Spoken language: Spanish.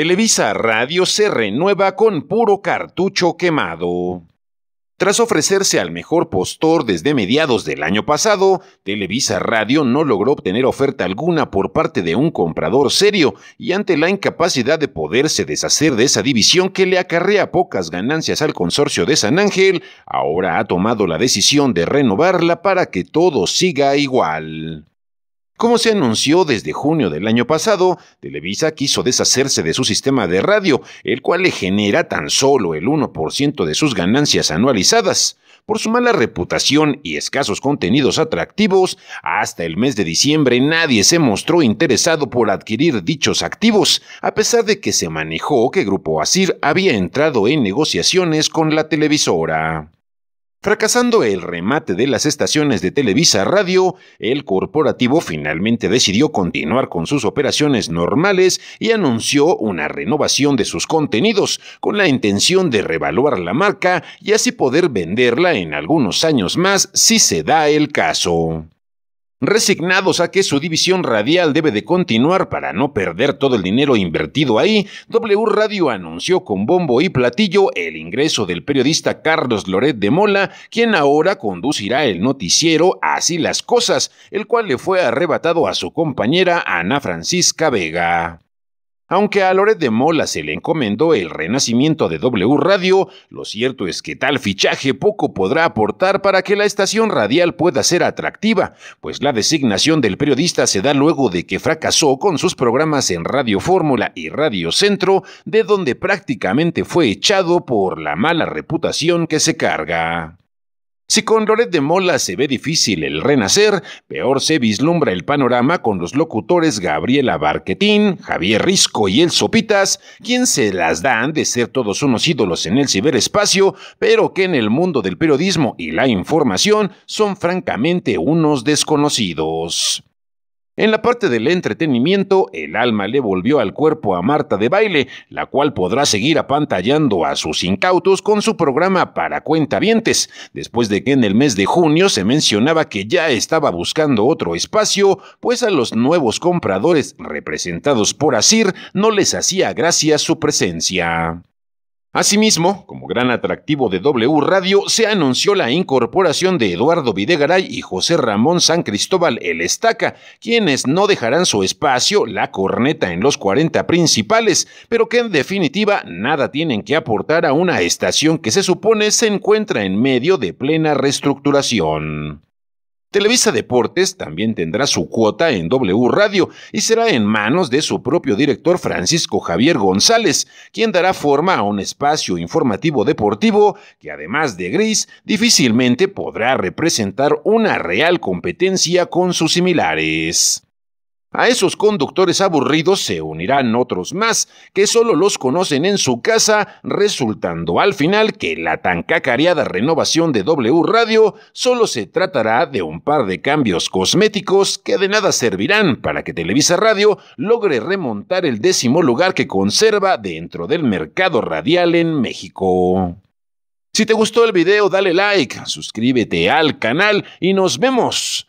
Televisa Radio se renueva con puro cartucho quemado. Tras ofrecerse al mejor postor desde mediados del año pasado, Televisa Radio no logró obtener oferta alguna por parte de un comprador serio y ante la incapacidad de poderse deshacer de esa división que le acarrea pocas ganancias al consorcio de San Ángel, ahora ha tomado la decisión de renovarla para que todo siga igual. Como se anunció desde junio del año pasado, Televisa quiso deshacerse de su sistema de radio, el cual le genera tan solo el 1% de sus ganancias anualizadas. Por su mala reputación y escasos contenidos atractivos, hasta el mes de diciembre nadie se mostró interesado por adquirir dichos activos, a pesar de que se manejó que Grupo Asir había entrado en negociaciones con la televisora. Fracasando el remate de las estaciones de Televisa Radio, el corporativo finalmente decidió continuar con sus operaciones normales y anunció una renovación de sus contenidos con la intención de revaluar la marca y así poder venderla en algunos años más si se da el caso. Resignados a que su división radial debe de continuar para no perder todo el dinero invertido ahí, W Radio anunció con bombo y platillo el ingreso del periodista Carlos Loret de Mola, quien ahora conducirá el noticiero Así las Cosas, el cual le fue arrebatado a su compañera Ana Francisca Vega. Aunque a Loret de Mola se le encomendó el renacimiento de W Radio, lo cierto es que tal fichaje poco podrá aportar para que la estación radial pueda ser atractiva, pues la designación del periodista se da luego de que fracasó con sus programas en Radio Fórmula y Radio Centro, de donde prácticamente fue echado por la mala reputación que se carga. Si con Loret de Mola se ve difícil el renacer, peor se vislumbra el panorama con los locutores Gabriela Barquetín, Javier Risco y El Sopitas, quien se las dan de ser todos unos ídolos en el ciberespacio, pero que en el mundo del periodismo y la información son francamente unos desconocidos. En la parte del entretenimiento, el alma le volvió al cuerpo a Marta de Baile, la cual podrá seguir apantallando a sus incautos con su programa para cuentavientes, después de que en el mes de junio se mencionaba que ya estaba buscando otro espacio, pues a los nuevos compradores representados por Asir no les hacía gracia su presencia. Asimismo, como gran atractivo de W Radio, se anunció la incorporación de Eduardo Videgaray y José Ramón San Cristóbal el Estaca, quienes no dejarán su espacio, la corneta en los 40 principales, pero que en definitiva nada tienen que aportar a una estación que se supone se encuentra en medio de plena reestructuración. Televisa Deportes también tendrá su cuota en W Radio y será en manos de su propio director Francisco Javier González, quien dará forma a un espacio informativo deportivo que además de gris, difícilmente podrá representar una real competencia con sus similares. A esos conductores aburridos se unirán otros más que solo los conocen en su casa, resultando al final que la tan cacareada renovación de W Radio solo se tratará de un par de cambios cosméticos que de nada servirán para que Televisa Radio logre remontar el décimo lugar que conserva dentro del mercado radial en México. Si te gustó el video, dale like, suscríbete al canal y nos vemos